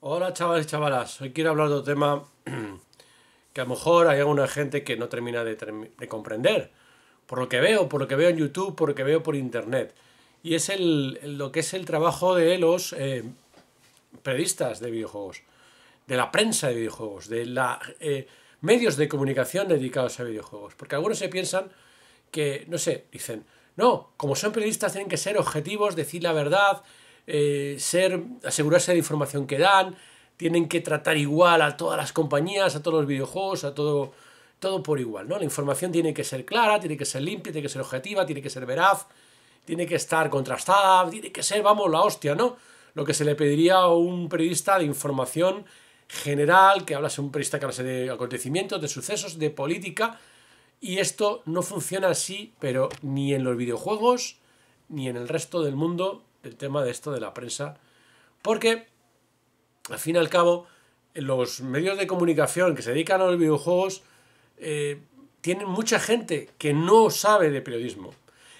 Hola chavales y chavalas, hoy quiero hablar de un tema que a lo mejor hay alguna gente que no termina de, comprender, por lo que veo, por lo que veo en YouTube, por lo que veo por internet, y es lo que es el trabajo de los eh, periodistas de videojuegos, de la prensa de videojuegos, de los eh, medios de comunicación dedicados a videojuegos, porque algunos se piensan que, no sé, dicen, no, como son periodistas tienen que ser objetivos, decir la verdad, eh, ser, asegurarse de la información que dan, tienen que tratar igual a todas las compañías, a todos los videojuegos, a todo, todo por igual, ¿no? La información tiene que ser clara, tiene que ser limpia, tiene que ser objetiva, tiene que ser veraz, tiene que estar contrastada, tiene que ser, vamos, la hostia, ¿no? Lo que se le pediría a un periodista de información general, que hablase un periodista que hablase de acontecimientos, de sucesos, de política, y esto no funciona así, pero ni en los videojuegos, ni en el resto del mundo, el tema de esto de la prensa, porque al fin y al cabo los medios de comunicación que se dedican a los videojuegos eh, tienen mucha gente que no sabe de periodismo,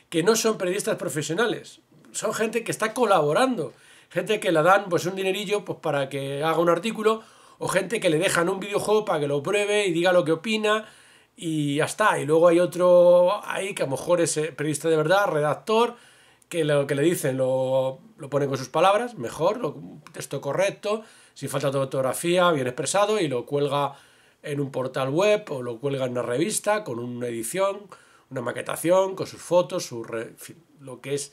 que no son periodistas profesionales, son gente que está colaborando, gente que le dan pues un dinerillo pues, para que haga un artículo o gente que le dejan un videojuego para que lo pruebe y diga lo que opina y ya está. Y luego hay otro ahí que a lo mejor es eh, periodista de verdad, redactor, que lo que le dicen lo, ponen con sus palabras, mejor, lo, texto correcto, sin falta de ortografía, bien expresado, y lo cuelga en un portal web o lo cuelga en una revista con una edición, una maquetación, con sus fotos, su lo que es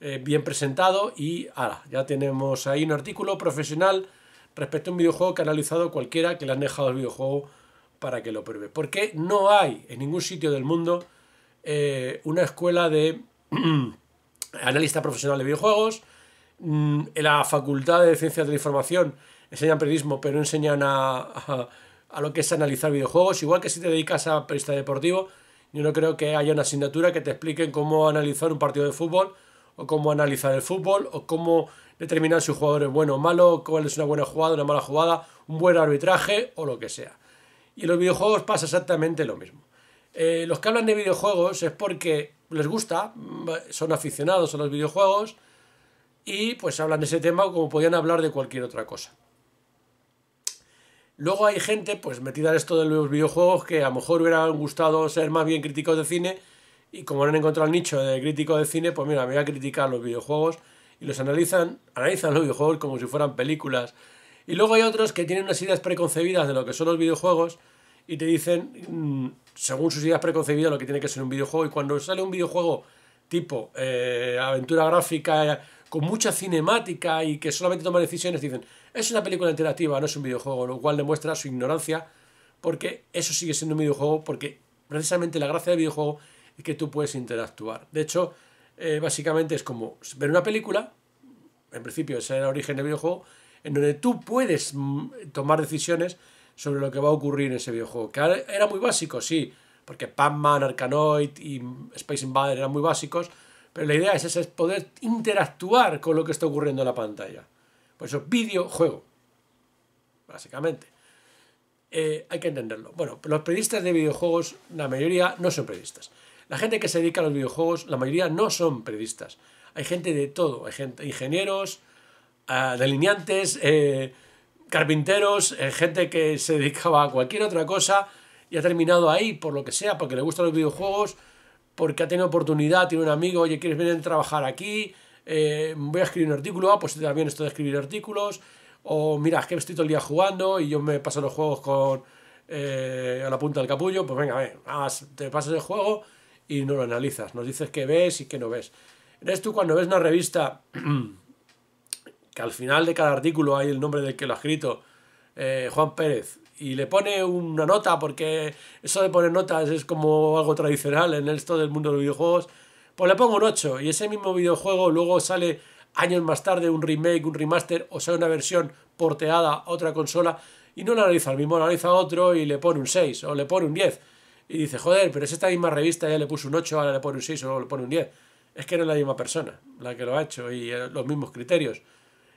eh, bien presentado y ala, ya tenemos ahí un artículo profesional respecto a un videojuego que ha analizado cualquiera que le han dejado el videojuego para que lo pruebe. Porque no hay en ningún sitio del mundo eh, una escuela de analista profesional de videojuegos. Mm, en la Facultad de Ciencias de la Información enseñan periodismo, pero no enseñan a, lo que es analizar videojuegos. Igual que si te dedicas a periodista deportivo, yo no creo que haya una asignatura que te explique cómo analizar un partido de fútbol, o cómo analizar el fútbol, o cómo determinar si un jugador es bueno o malo, cuál es una buena jugada, una mala jugada, un buen arbitraje o lo que sea. Y en los videojuegos pasa exactamente lo mismo. Eh, los que hablan de videojuegos es porque les gusta, son aficionados a los videojuegos y pues hablan de ese tema como podían hablar de cualquier otra cosa. Luego hay gente pues metida en esto de los videojuegos que a lo mejor hubieran gustado ser más bien críticos de cine y como no han encontrado el nicho de crítico de cine, pues mira, me voy a criticar los videojuegos y los analizan, analizan los videojuegos como si fueran películas. Y luego hay otros que tienen unas ideas preconcebidas de lo que son los videojuegos y te dicen, mm, según sus ideas preconcebidas lo que tiene que ser un videojuego. Y cuando sale un videojuego tipo eh, aventura gráfica, eh, con mucha cinemática y que solamente toma decisiones, dicen, es una película interactiva, no es un videojuego, lo cual demuestra su ignorancia, porque eso sigue siendo un videojuego, porque precisamente la gracia del videojuego es que tú puedes interactuar. De hecho, eh, básicamente es como ver una película, en principio ese era el origen del videojuego, en donde tú puedes mm, tomar decisiones sobre lo que va a ocurrir en ese videojuego. Que era muy básico, sí, porque Pac-Man, Arkanoid y Space Invader eran muy básicos, pero la idea es, esa, es poder interactuar con lo que está ocurriendo en la pantalla. Por eso, videojuego, básicamente. Eh, hay que entenderlo. Bueno, los periodistas de videojuegos, la mayoría no son periodistas. La gente que se dedica a los videojuegos, la mayoría no son periodistas. Hay gente de todo, hay gente, ingenieros, ah, delineantes, eh, carpinteros, eh, gente que se dedicaba a cualquier otra cosa y ha terminado ahí por lo que sea, porque le gustan los videojuegos, porque ha tenido oportunidad, tiene un amigo, oye, ¿quieres venir a trabajar aquí? Eh, voy a escribir un artículo, ah, pues también esto de escribir artículos, o mira, es que estoy todo el día jugando y yo me paso los juegos con eh, a la punta del capullo, pues venga, te pasas el juego y no lo analizas, nos dices qué ves y qué no ves. Eres tú cuando ves una revista que al final de cada artículo hay el nombre del que lo ha escrito, eh, Juan Pérez, y le pone una nota, porque eso de poner notas es como algo tradicional en esto del mundo de los videojuegos, pues le pongo un 8 y ese mismo videojuego luego sale años más tarde un remake, un remaster o sea una versión porteada a otra consola y no lo analiza el mismo, analiza otro y le pone un 6 o le pone un 10 y dice, joder, pero es esta misma revista, ya le puso un 8, ahora le pone un 6 o le pone un 10. Es que no es la misma persona la que lo ha hecho y eh, los mismos criterios.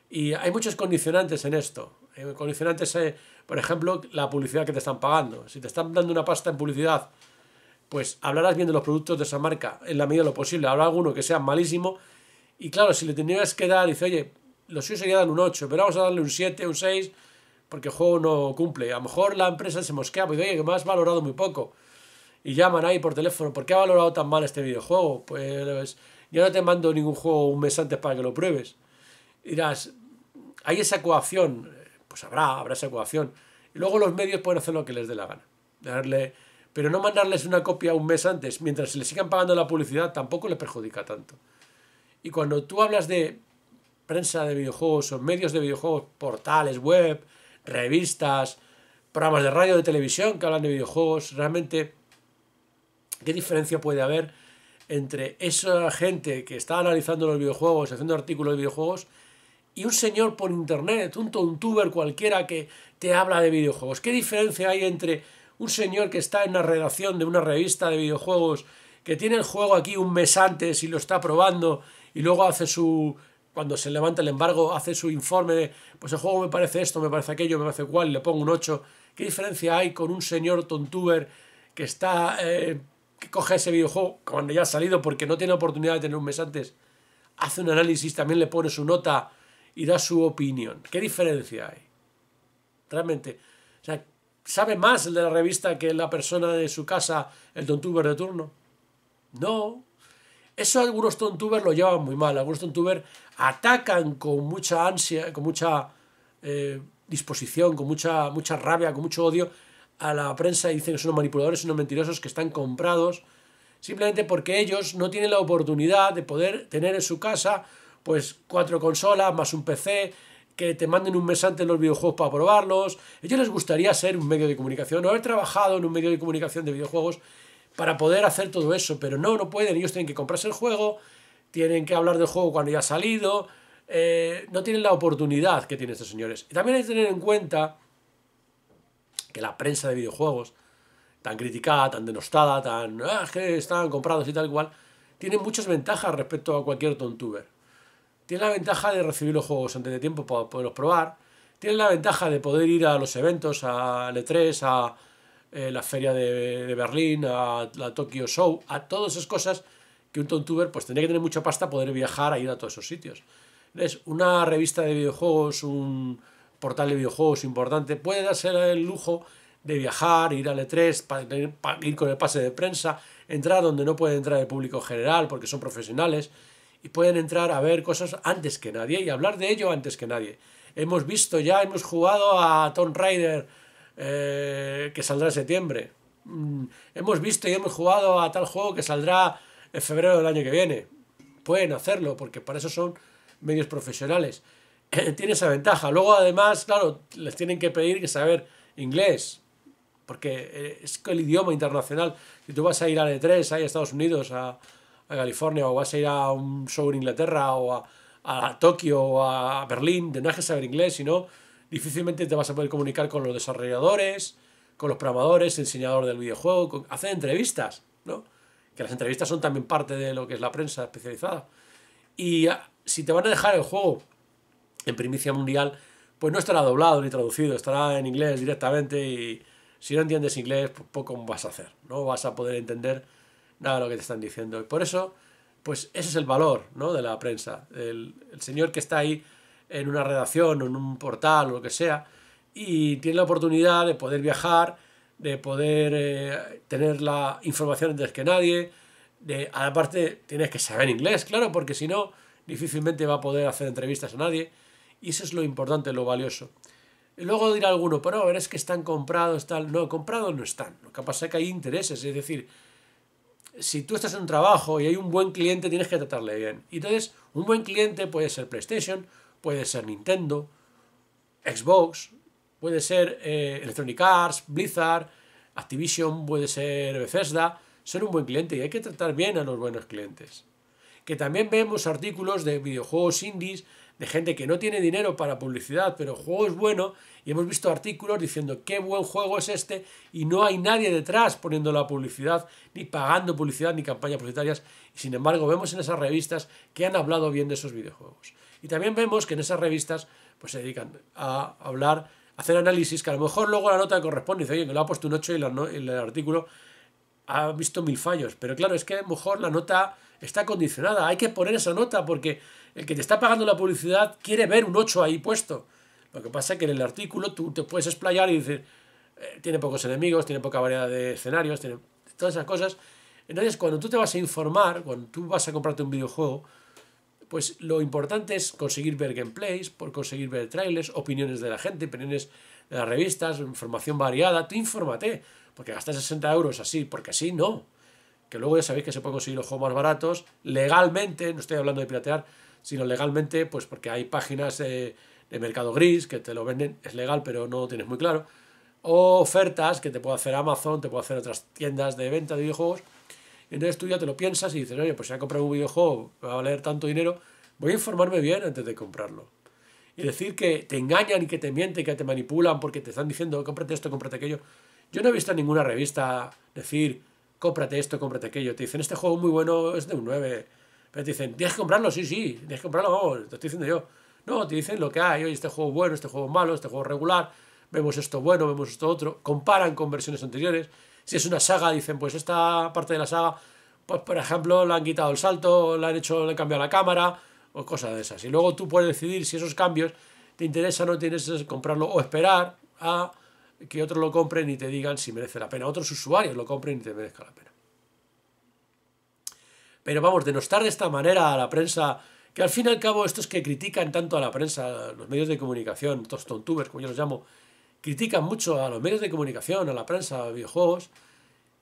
Y hay muchos condicionantes en esto. Eh, condicionantes, eh, por ejemplo, la publicidad que te están pagando. Si te están dando una pasta en publicidad, pues hablarás bien de los productos de esa marca en la medida de lo posible. Habrá alguno que sea malísimo. Y claro, si le tenías que dar, dice, oye, los suyos sería dan un 8, pero vamos a darle un 7, un 6, porque el juego no cumple. A lo mejor la empresa se mosquea, pues oye, que me has valorado muy poco. Y llaman ahí por teléfono, ¿por qué ha valorado tan mal este videojuego? Pues yo no te mando ningún juego un mes antes para que lo pruebes dirás, hay esa coacción, pues habrá, habrá esa coacción. Y luego los medios pueden hacer lo que les dé la gana. Darle, pero no mandarles una copia un mes antes, mientras se les sigan pagando la publicidad, tampoco les perjudica tanto. Y cuando tú hablas de prensa de videojuegos o medios de videojuegos, portales web, revistas, programas de radio, de televisión que hablan de videojuegos, realmente, ¿qué diferencia puede haber entre esa gente que está analizando los videojuegos, haciendo artículos de videojuegos y un señor por internet, un tontuber cualquiera que te habla de videojuegos. ¿Qué diferencia hay entre un señor que está en la redacción de una revista de videojuegos, que tiene el juego aquí un mes antes y lo está probando y luego hace su cuando se levanta el embargo, hace su informe de, pues el juego me parece esto, me parece aquello, me parece cual, le pongo un 8. ¿Qué diferencia hay con un señor tontuber que está, eh, que coge ese videojuego cuando ya ha salido porque no tiene oportunidad de tener un mes antes? Hace un análisis, también le pone su nota, y da su opinión. ¿Qué diferencia hay? Realmente, o sea, ¿sabe más el de la revista que la persona de su casa, el tontuber de turno? No. Eso algunos tontubers lo llevan muy mal. Algunos tontubers atacan con mucha ansia, con mucha eh, disposición, con mucha, mucha rabia, con mucho odio a la prensa y dicen que son manipuladores, son mentirosos que están comprados simplemente porque ellos no tienen la oportunidad de poder tener en su casa pues cuatro consolas más un PC, que te manden un mes antes los videojuegos para probarlos. ellos les gustaría ser un medio de comunicación o haber trabajado en un medio de comunicación de videojuegos para poder hacer todo eso, pero no, no pueden. Ellos tienen que comprarse el juego, tienen que hablar del juego cuando ya ha salido, eh, no tienen la oportunidad que tienen estos señores. Y también hay que tener en cuenta que la prensa de videojuegos, tan criticada, tan denostada, tan ah, que están comprados y tal cual, tiene muchas ventajas respecto a cualquier tontuber. Tiene la ventaja de recibir los juegos antes de tiempo para poderlos probar. Tiene la ventaja de poder ir a los eventos, a L3, a eh, la feria de, Berlín, a la Tokyo Show, a todas esas cosas que un tontuber pues tendría que tener mucha pasta poder viajar a ir a todos esos sitios. Es una revista de videojuegos, un portal de videojuegos importante, puede darse el lujo de viajar, ir a E3, ir con el pase de prensa, entrar donde no puede entrar el público general porque son profesionales y pueden entrar a ver cosas antes que nadie y hablar de ello antes que nadie. Hemos visto ya, hemos jugado a Tomb Raider eh, que saldrá en septiembre. Mm, hemos visto y hemos jugado a tal juego que saldrá en febrero del año que viene. Pueden hacerlo porque para eso son medios profesionales. Tiene esa ventaja. Luego además, claro, les tienen que pedir que saber inglés porque eh, es el idioma internacional. Si tú vas a ir a E3, a Estados Unidos, a, a California o vas a ir a un show en Inglaterra o a, a Tokio o a Berlín, tendrás que saber inglés, si no, difícilmente te vas a poder comunicar con los desarrolladores, con los programadores, el del videojuego, hacer entrevistas, ¿no? Que las entrevistas son también parte de lo que es la prensa especializada. Y ah, si te van a dejar el juego en primicia mundial, pues no estará doblado ni traducido, estará en inglés directamente y si no entiendes inglés, pues poco vas a hacer, no vas a poder entender nada de lo que te están diciendo. por eso, pues ese es el valor de la prensa. El, señor que está ahí en una redacción o en un portal o lo que sea, y tiene la oportunidad de poder viajar, de poder eh, tener la información antes que nadie. De, aparte, tienes que saber inglés, claro, porque si no, difícilmente va a poder hacer entrevistas a nadie. Y eso es lo importante, lo valioso. luego dirá alguno, pero a ver, es que están comprados, tal. No, comprados no están. Lo que pasa es que hay intereses, es decir, si tú estás en un trabajo y hay un buen cliente, tienes que tratarle bien. entonces, un buen cliente puede ser PlayStation, puede ser Nintendo, Xbox, puede ser eh, Electronic Arts, Blizzard, Activision, puede ser Bethesda. Ser un buen cliente y hay que tratar bien a los buenos clientes. Que también vemos artículos de videojuegos indies de gente que no tiene dinero para publicidad, pero el juego es bueno, y hemos visto artículos diciendo qué buen juego es este, y no hay nadie detrás poniendo la publicidad, ni pagando publicidad, ni campañas publicitarias, y sin embargo vemos en esas revistas que han hablado bien de esos videojuegos. Y también vemos que en esas revistas pues se dedican a hablar, a hacer análisis, que a lo mejor luego la nota corresponde, dice, oye, que lo ha puesto un 8 y el artículo ha visto mil fallos, pero claro, es que a lo mejor la nota está condicionada. Hay que poner esa nota porque el que te está pagando la publicidad quiere ver un 8 ahí puesto. Lo que pasa es que en el artículo tú te puedes explayar y decir, eh, tiene pocos enemigos, tiene poca variedad de escenarios, tiene todas esas cosas. Entonces, cuando tú te vas a informar, cuando tú vas a comprarte un videojuego, pues lo importante es conseguir ver gameplays, por conseguir ver trailers, opiniones de la gente, opiniones de las revistas, información variada, tú infórmate, porque gastas 60 euros así, porque así no que luego ya sabéis que se pueden conseguir los juegos más baratos, legalmente, no estoy hablando de piratear, sino legalmente, pues porque hay páginas de, mercado gris que te lo venden, es legal, pero no lo tienes muy claro, o ofertas que te puede hacer Amazon, te puede hacer otras tiendas de venta de videojuegos, entonces tú ya te lo piensas y dices, oye, pues si voy a comprar un videojuego, va a valer tanto dinero, voy a informarme bien antes de comprarlo. Y decir que te engañan y que te mienten, y que te manipulan porque te están diciendo, cómprate esto, cómprate aquello. Yo no he visto en ninguna revista decir, cómprate esto, cómprate aquello. Te dicen, este juego muy bueno es de un 9. Pero te dicen, tienes que comprarlo, sí, sí, tienes que comprarlo, vamos, te estoy diciendo yo. No, te dicen lo que hay, oye, este juego bueno, este juego malo, este juego regular, vemos esto bueno, vemos esto otro, comparan con versiones anteriores. Si es una saga, dicen, pues esta parte de la saga, pues por ejemplo, la han quitado el salto, la han hecho, le han cambiado la cámara, o cosas de esas. Y luego tú puedes decidir si esos cambios te interesan o tienes que comprarlo o esperar a que otros lo compren y te digan si merece la pena. Otros usuarios lo compren y te merezca la pena. Pero vamos, denostar de esta manera a la prensa, que al fin y al cabo estos que critican tanto a la prensa, los medios de comunicación, estos tontubers, como yo los llamo, critican mucho a los medios de comunicación, a la prensa, a videojuegos,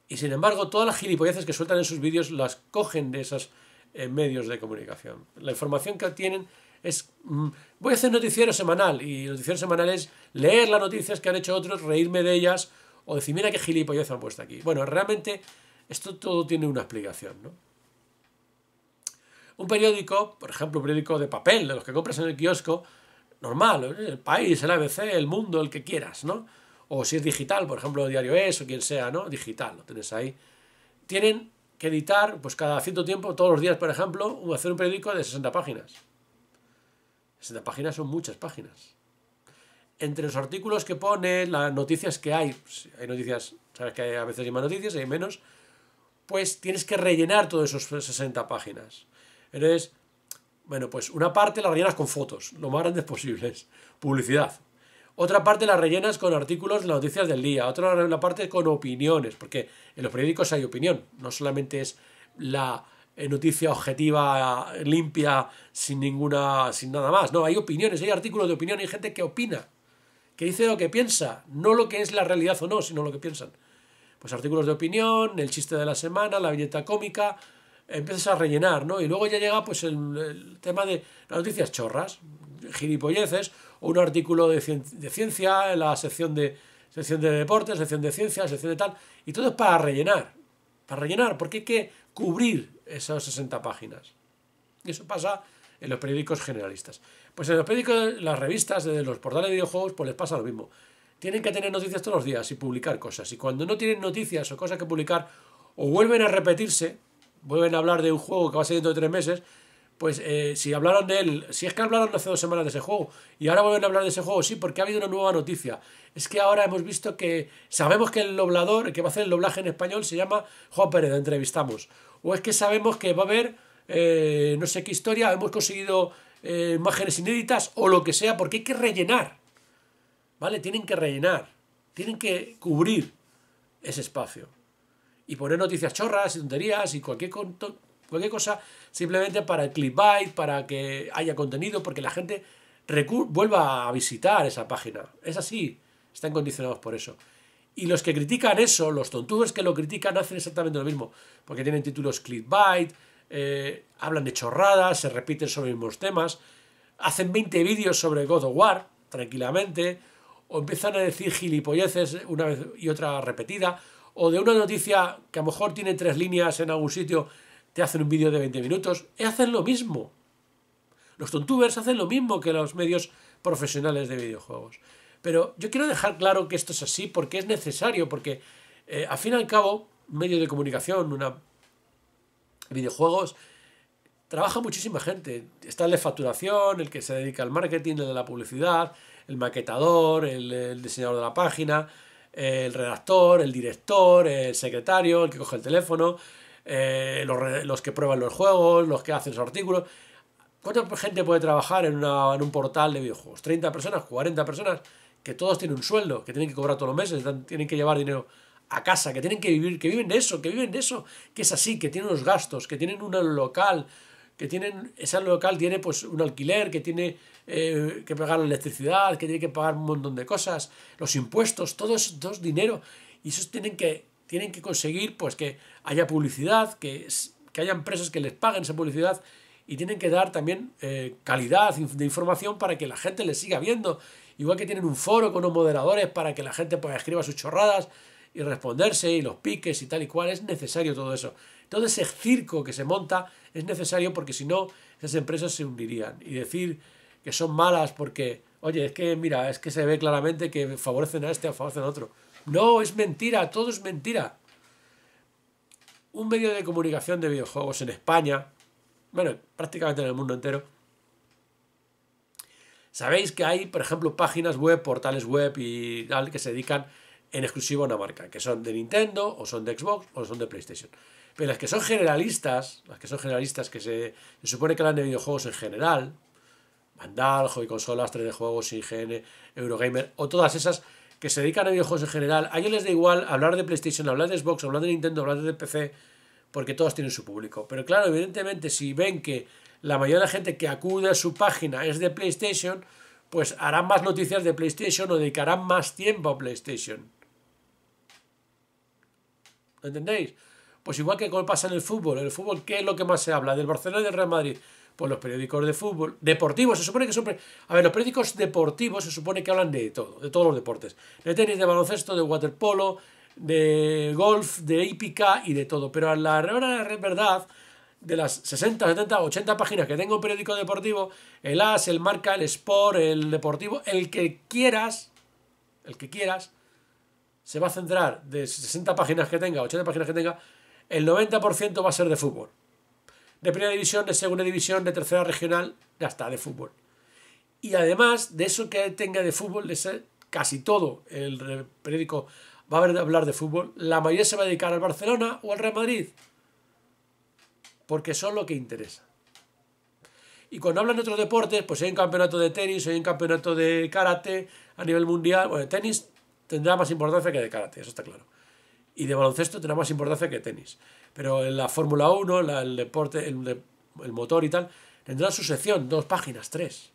y sin embargo todas las gilipolleces que sueltan en sus vídeos las cogen de esos eh, medios de comunicación. La información que tienen es mm, voy a hacer noticiero semanal y noticiero semanal es leer las noticias que han hecho otros, reírme de ellas o decir, mira qué gilipollas han puesto aquí. Bueno, realmente esto todo tiene una explicación, ¿no? Un periódico, por ejemplo, un periódico de papel, de los que compras en el kiosco, normal, ¿eh? el país, el ABC, el mundo, el que quieras, ¿no? O si es digital, por ejemplo, el diario Es o quien sea, ¿no? Digital, lo tienes ahí. Tienen que editar, pues cada cierto tiempo, todos los días, por ejemplo, hacer un periódico de 60 páginas. 60 páginas son muchas páginas. Entre los artículos que pone, las noticias que hay, pues, hay noticias, sabes que a veces hay más noticias, hay menos, pues tienes que rellenar todos esos 60 páginas. Entonces, bueno, pues una parte la rellenas con fotos, lo más grandes posibles, publicidad. Otra parte la rellenas con artículos de las noticias del día, otra la parte con opiniones, porque en los periódicos hay opinión, no solamente es la, noticia objetiva, limpia, sin ninguna, sin nada más. No, hay opiniones, hay artículos de opinión, hay gente que opina, que dice lo que piensa, no lo que es la realidad o no, sino lo que piensan. Pues artículos de opinión, el chiste de la semana, la viñeta cómica, empiezas a rellenar, ¿no? Y luego ya llega pues el, tema de las noticias chorras, gilipolleces, o un artículo de, de ciencia, en la sección de sección de deportes, sección de ciencia, sección de tal, y todo es para rellenar, para rellenar, porque hay que cubrir esas 60 páginas. Y Eso pasa en los periódicos generalistas. Pues en los periódicos, las revistas, de los portales de videojuegos, pues les pasa lo mismo. Tienen que tener noticias todos los días y publicar cosas. Y cuando no tienen noticias o cosas que publicar, o vuelven a repetirse, vuelven a hablar de un juego que va a dentro de tres meses, pues eh, si hablaron de él, si es que hablaron hace dos semanas de ese juego y ahora vuelven a hablar de ese juego, sí, porque ha habido una nueva noticia. Es que ahora hemos visto que sabemos que el doblador, que va a hacer el doblaje en español, se llama Juan Pérez, entrevistamos. O es que sabemos que va a haber eh, no sé qué historia, hemos conseguido eh, imágenes inéditas o lo que sea, porque hay que rellenar. ¿Vale? Tienen que rellenar, tienen que cubrir ese espacio. Y poner noticias chorras y tonterías y cualquier cualquier cosa, simplemente para el clickbait, para que haya contenido, porque la gente vuelva a visitar esa página. Es así, están condicionados por eso. Y los que critican eso, los tontubers que lo critican, hacen exactamente lo mismo, porque tienen títulos clickbait, eh, hablan de chorradas, se repiten sobre los mismos temas, hacen 20 vídeos sobre God of War, tranquilamente, o empiezan a decir gilipolleces una vez y otra repetida, o de una noticia que a lo mejor tiene tres líneas en algún sitio te hacen un vídeo de 20 minutos y e hacen lo mismo. Los tontubers hacen lo mismo que los medios profesionales de videojuegos. Pero yo quiero dejar claro que esto es así porque es necesario, porque eh, al fin y al cabo, un medio de comunicación, una videojuegos, trabaja muchísima gente. Está el de facturación, el que se dedica al marketing, el de la publicidad, el maquetador, el, el diseñador de la página, el redactor, el director, el secretario, el que coge el teléfono, eh, los, que prueban los juegos, los que hacen los artículos. ¿Cuánta gente puede trabajar en, un portal de videojuegos? ¿30 personas? ¿40 personas? Que todos tienen un sueldo, que tienen que cobrar todos los meses, tienen que llevar dinero a casa, que tienen que vivir, que viven de eso, que viven de eso, que es así, que tienen los gastos, que tienen un local, que tienen, ese local tiene pues un alquiler, que tiene eh, que pagar la electricidad, que tiene que pagar un montón de cosas, los impuestos, todo eso, es dinero, y esos tienen que tienen que conseguir pues que haya publicidad, que, que haya empresas que les paguen esa publicidad y tienen que dar también eh, calidad de información para que la gente les siga viendo. Igual que tienen un foro con unos moderadores para que la gente pueda escriba sus chorradas y responderse y los piques y tal y cual. Es necesario todo eso. Todo ese circo que se monta es necesario porque si no, esas empresas se hundirían. Y decir que son malas porque, oye, es que mira, es que se ve claramente que favorecen a este o favorecen a otro. No, es mentira, todo es mentira. Un medio de comunicación de videojuegos en España, bueno, prácticamente en el mundo entero. Sabéis que hay, por ejemplo, páginas web, portales web y tal que se dedican en exclusivo a una marca, que son de Nintendo, o son de Xbox, o son de PlayStation. Pero las que son generalistas, las que son generalistas, que se, supone que hablan de videojuegos en general, Vandal, y Consolas, 3D Juegos, IGN, Eurogamer, o todas esas, que se dedican a videojuegos en general, a ellos les da igual hablar de PlayStation, hablar de Xbox, hablar de Nintendo, hablar de PC, porque todos tienen su público. Pero claro, evidentemente, si ven que la mayoría de la gente que acude a su página es de PlayStation, pues harán más noticias de PlayStation o dedicarán más tiempo a PlayStation. ¿Entendéis? Pues igual que pasa en el fútbol. el fútbol, ¿qué es lo que más se habla? ¿Del Barcelona y del Real Madrid? Pues los periódicos de fútbol, deportivos, se supone que son... A ver, los periódicos deportivos se supone que hablan de todo, de todos los deportes. De tenis, de baloncesto, de waterpolo, de golf, de hípica y de todo. Pero a la verdad, de las 60, 70, 80 páginas que tengo un periódico deportivo, el AS, el Marca, el Sport, el Deportivo, el que quieras, el que quieras, se va a centrar de 60 páginas que tenga, 80 páginas que tenga, el 90% va a ser de fútbol de primera división, de segunda división, de tercera regional, hasta de fútbol. Y además de eso que tenga de fútbol, casi todo el periódico va a hablar de fútbol, la mayoría se va a dedicar al Barcelona o al Real Madrid, porque son lo que interesa. Y cuando hablan de otros deportes, pues hay un campeonato de tenis, hay un campeonato de karate a nivel mundial. Bueno, el tenis tendrá más importancia que de karate, eso está claro. Y de baloncesto tendrá más importancia que tenis. Pero en la Fórmula 1, el deporte, el, motor y tal, tendrá su sección, dos páginas, tres.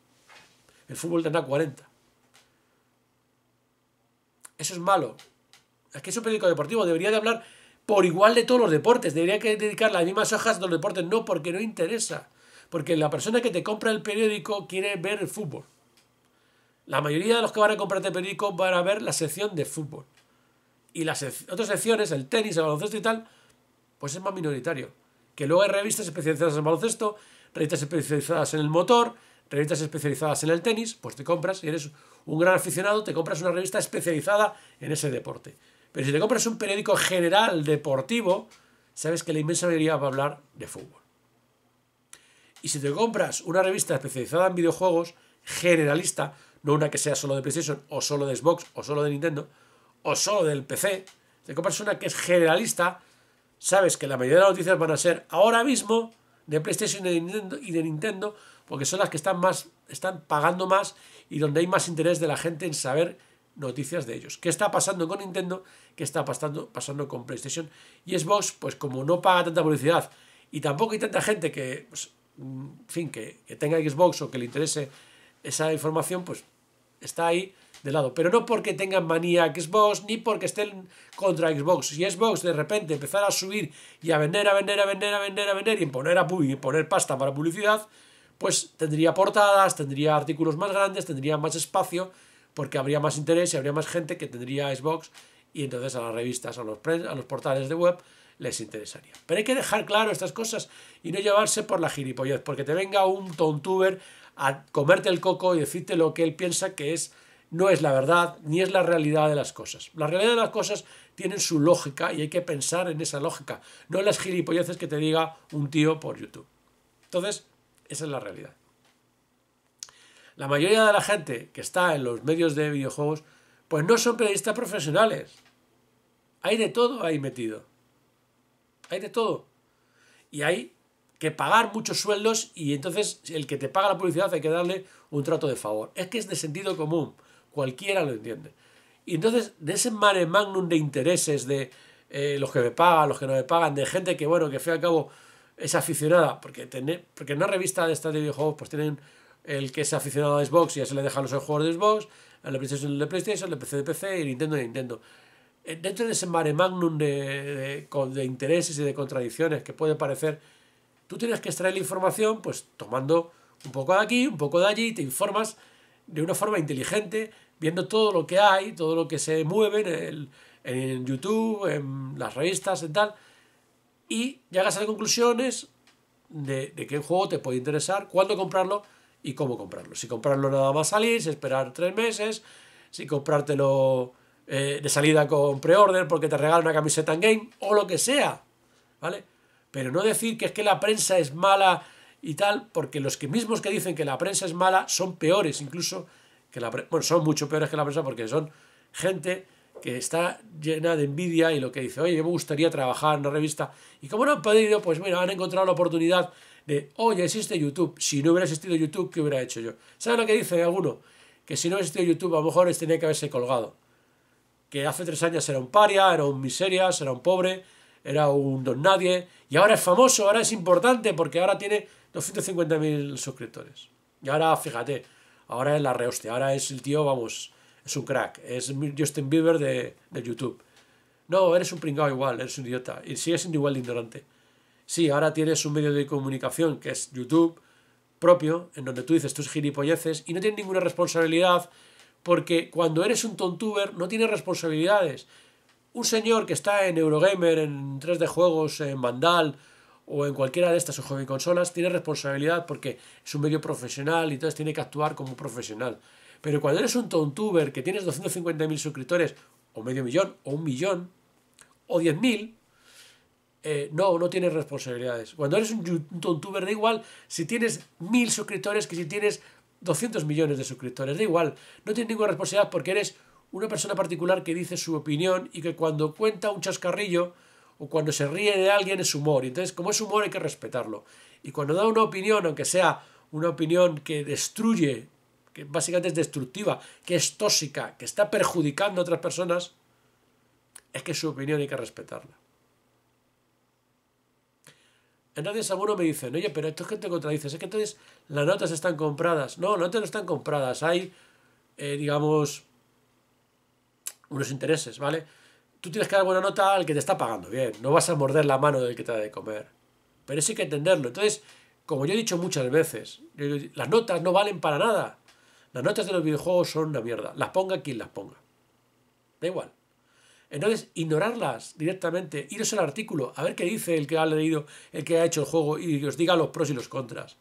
El fútbol tendrá 40. Eso es malo. que es un periódico deportivo, debería de hablar por igual de todos los deportes, debería dedicar las mismas hojas de los deportes, no porque no interesa, porque la persona que te compra el periódico quiere ver el fútbol. La mayoría de los que van a comprarte el periódico van a ver la sección de fútbol. Y las otras secciones, el tenis, el baloncesto y tal, pues es más minoritario. Que luego hay revistas especializadas en baloncesto, revistas especializadas en el motor, revistas especializadas en el tenis, pues te compras, y eres un gran aficionado, te compras una revista especializada en ese deporte. Pero si te compras un periódico general deportivo, sabes que la inmensa mayoría va a hablar de fútbol. Y si te compras una revista especializada en videojuegos, generalista, no una que sea solo de PlayStation, o solo de Xbox, o solo de Nintendo, o solo del PC, te compras una que es generalista, sabes que la mayoría de las noticias van a ser ahora mismo de PlayStation y de Nintendo, porque son las que están, más, están pagando más y donde hay más interés de la gente en saber noticias de ellos. ¿Qué está pasando con Nintendo? ¿Qué está pasando, pasando con PlayStation? Y Xbox, pues como no paga tanta publicidad y tampoco hay tanta gente que, pues, fin, que tenga Xbox o que le interese esa información, pues está ahí de lado. Pero no porque tengan manía a Xbox ni porque estén contra Xbox. Si Xbox de repente empezara a subir y a vender, a vender, a vender, a vender, a vender y poner a y poner pasta para publicidad, pues tendría portadas, tendría artículos más grandes, tendría más espacio, porque habría más interés y habría más gente que tendría Xbox y entonces a las revistas, a los, a los portales de web les interesaría. Pero hay que dejar claro estas cosas y no llevarse por la gilipollez, porque te venga un tontuber a comerte el coco y decirte lo que él piensa que es no es la verdad ni es la realidad de las cosas. La realidad de las cosas tienen su lógica y hay que pensar en esa lógica, no en las gilipolleces que te diga un tío por YouTube. Entonces, esa es la realidad. La mayoría de la gente que está en los medios de videojuegos, pues no son periodistas profesionales. Hay de todo ahí metido. Hay de todo. Y hay que pagar muchos sueldos y entonces el que te paga la publicidad hay que darle un trato de favor. Es que es de sentido común. Cualquiera lo entiende. Y entonces, de ese mare magnum de intereses, de eh, los que me pagan, los que no me pagan, de gente que, bueno, que al fin y al cabo es aficionada, porque, porque en una revista de estas de videojuegos, pues tienen el que es aficionado a Xbox y a se le dejan los juegos de Xbox, a la PlayStation el de PlayStation, el PC de PC y Nintendo de Nintendo. Eh, dentro de ese mare magnum de, de, de intereses y de contradicciones que puede parecer, tú tienes que extraer la información, pues tomando un poco de aquí, un poco de allí, te informas de una forma inteligente, viendo todo lo que hay, todo lo que se mueve en, YouTube, en las revistas, en tal, y llegas a las conclusiones de, qué juego te puede interesar, cuándo comprarlo y cómo comprarlo. Si comprarlo nada más salir, si esperar tres meses, si comprártelo eh, de salida con pre-order porque te regalan una camiseta en game o lo que sea, ¿vale? Pero no decir que es que la prensa es mala y tal, porque los que mismos que dicen que la prensa es mala son peores incluso bueno, son mucho peores que la prensa porque son gente que está llena de envidia y lo que dice, oye, me gustaría trabajar en una revista. Y como no han podido, pues bueno, han encontrado la oportunidad de, oye, existe YouTube. Si no hubiera existido YouTube, ¿qué hubiera hecho yo? ¿Saben lo que dice alguno? Que si no hubiera existido YouTube, a lo mejor les este tenía que haberse colgado. Que hace tres años era un paria, era un miseria, era un pobre, era un don nadie. Y ahora es famoso, ahora es importante porque ahora tiene 250.000 suscriptores. Y ahora, fíjate, ahora es la rehostia, ahora es el tío, vamos, es un crack, es Justin Bieber de, YouTube. No, eres un pringao igual, eres un idiota, y sigues siendo igual de ignorante. Sí, ahora tienes un medio de comunicación que es YouTube propio, en donde tú dices tus gilipolleces y no tienes ninguna responsabilidad, porque cuando eres un tontuber no tienes responsabilidades. Un señor que está en Eurogamer, en 3D Juegos, en Vandal, o en cualquiera de estas hobby consolas, tiene responsabilidad porque es un medio profesional y entonces tiene que actuar como profesional. Pero cuando eres un tontuber que tienes 250.000 suscriptores, o medio millón, o un millón, o 10.000, eh, no, no tienes responsabilidades. Cuando eres un tontuber, da igual si tienes 1.000 suscriptores que si tienes 200 millones de suscriptores, da igual. No tienes ninguna responsabilidad porque eres una persona particular que dice su opinión y que cuando cuenta un chascarrillo, o cuando se ríe de alguien es humor. Y Entonces, como es humor hay que respetarlo. Y cuando da una opinión, aunque sea una opinión que destruye, que básicamente es destructiva, que es tóxica, que está perjudicando a otras personas, es que su opinión hay que respetarla. Entonces algunos me dicen, oye, pero esto es que te contradices, es que entonces las notas están compradas. No, las notas no están compradas, hay, eh, digamos, unos intereses, ¿vale? Tú tienes que dar buena nota al que te está pagando bien. No vas a morder la mano del que te ha de comer. Pero eso hay que entenderlo. Entonces, como yo he dicho muchas veces, las notas no valen para nada. Las notas de los videojuegos son una mierda. Las ponga quien las ponga. Da igual. Entonces, ignorarlas directamente, iros al artículo, a ver qué dice el que ha leído, el que ha hecho el juego y os diga los pros y los contras.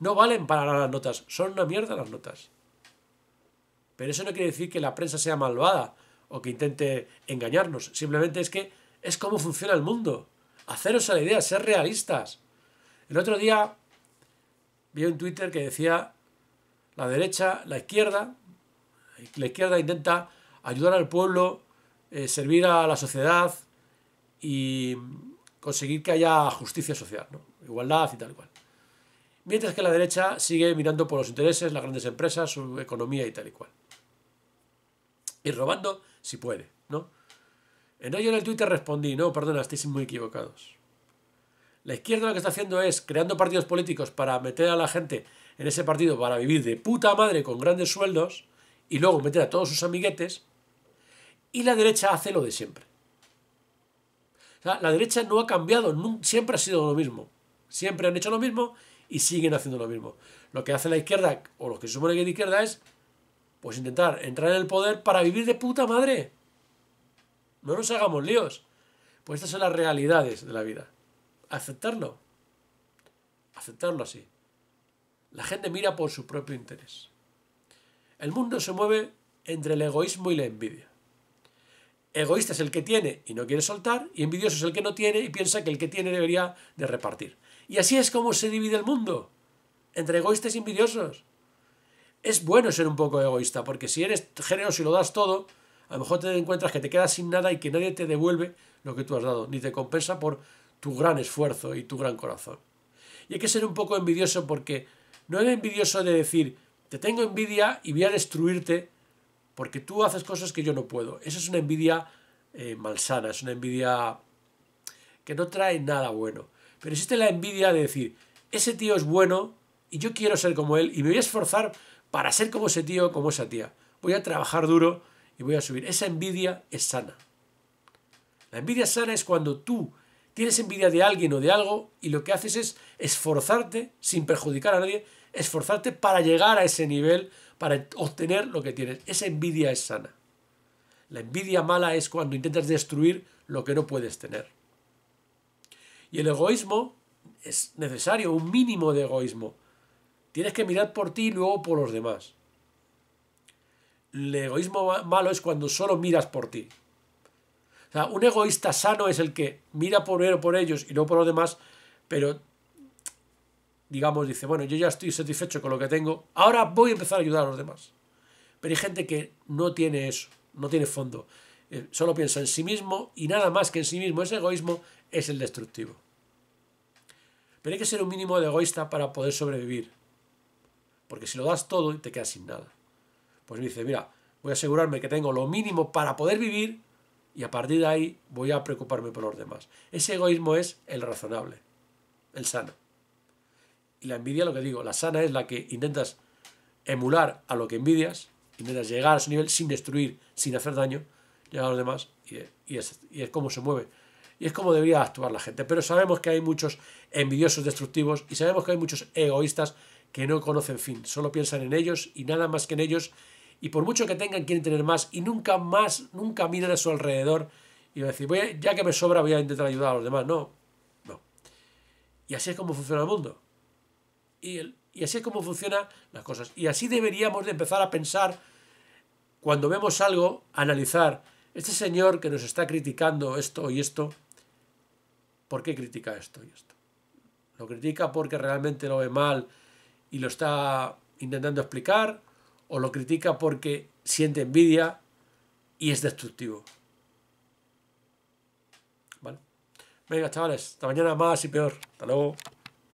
No valen para nada las notas, son una mierda las notas. Pero eso no quiere decir que la prensa sea malvada o que intente engañarnos. Simplemente es que es cómo funciona el mundo. Haceros a la idea, ser realistas. El otro día vi un Twitter que decía la derecha, la izquierda, la izquierda intenta ayudar al pueblo, eh, servir a la sociedad y conseguir que haya justicia social, igualdad y tal cual. Mientras que la derecha sigue mirando por los intereses, las grandes empresas, su economía y tal y cual. Y robando si puede, ¿no? En ello en el Twitter respondí, no, perdona, estáis muy equivocados. La izquierda lo que está haciendo es creando partidos políticos para meter a la gente en ese partido para vivir de puta madre con grandes sueldos y luego meter a todos sus amiguetes y la derecha hace lo de siempre. la derecha no ha cambiado, siempre ha sido lo mismo. Siempre han hecho lo mismo y siguen haciendo lo mismo. Lo que hace la izquierda, o lo que se supone que es izquierda, es pues intentar entrar en el poder para vivir de puta madre. No nos hagamos líos. Pues estas son las realidades de la vida. Aceptarlo. Aceptarlo así. La gente mira por su propio interés. El mundo se mueve entre el egoísmo y la envidia. Egoísta es el que tiene y no quiere soltar, y envidioso es el que no tiene y piensa que el que tiene debería de repartir. Y así es como se divide el mundo, entre egoístas y envidiosos es bueno ser un poco egoísta, porque si eres generoso y lo das todo, a lo mejor te encuentras que te quedas sin nada y que nadie te devuelve lo que tú has dado, ni te compensa por tu gran esfuerzo y tu gran corazón. Y hay que ser un poco envidioso porque no es envidioso de decir, te tengo envidia y voy a destruirte porque tú haces cosas que yo no puedo. Esa es una envidia eh, malsana, es una envidia que no trae nada bueno. Pero existe la envidia de decir, ese tío es bueno y yo quiero ser como él y me voy a esforzar para ser como ese tío como esa tía. Voy a trabajar duro y voy a subir. Esa envidia es sana. La envidia sana es cuando tú tienes envidia de alguien o de algo y lo que haces es esforzarte, sin perjudicar a nadie, esforzarte para llegar a ese nivel, para obtener lo que tienes. Esa envidia es sana. La envidia mala es cuando intentas destruir lo que no puedes tener. Y el egoísmo es necesario, un mínimo de egoísmo. Tienes que mirar por ti y luego por los demás. El egoísmo malo es cuando solo miras por ti. O sea, un egoísta sano es el que mira primero por ellos y no por los demás, pero digamos, dice, bueno, yo ya estoy satisfecho con lo que tengo, ahora voy a empezar a ayudar a los demás. Pero hay gente que no tiene eso, no tiene fondo. Eh, solo piensa en sí mismo y nada más que en sí mismo. Ese egoísmo es el destructivo. Pero hay que ser un mínimo de egoísta para poder sobrevivir. Porque si lo das todo y te quedas sin nada. Pues me dice, mira, voy a asegurarme que tengo lo mínimo para poder vivir y a partir de ahí voy a preocuparme por los demás. Ese egoísmo es el razonable, el sano. Y la envidia, lo que digo, la sana es la que intentas emular a lo que envidias, intentas llegar a ese nivel sin destruir, sin hacer daño, llegar a los demás y, es, y es como se mueve. Y es como debería actuar la gente. Pero sabemos que hay muchos envidiosos destructivos y sabemos que hay muchos egoístas que no conocen fin, solo piensan en ellos y nada más que en ellos, y por mucho que tengan, quieren tener más, y nunca más, nunca miran a su alrededor y van a decir, voy ya que me sobra voy a intentar ayudar a los demás, no, no. Y así es como funciona el mundo. Y, y así es como funcionan las cosas. Y así deberíamos de empezar a pensar, cuando vemos algo, analizar, este señor que nos está criticando esto y esto, ¿por qué critica esto y esto? Lo critica porque realmente lo ve mal, y lo está intentando explicar o lo critica porque siente envidia y es destructivo. ¿Vale? Venga, chavales, hasta mañana más y peor. Hasta luego.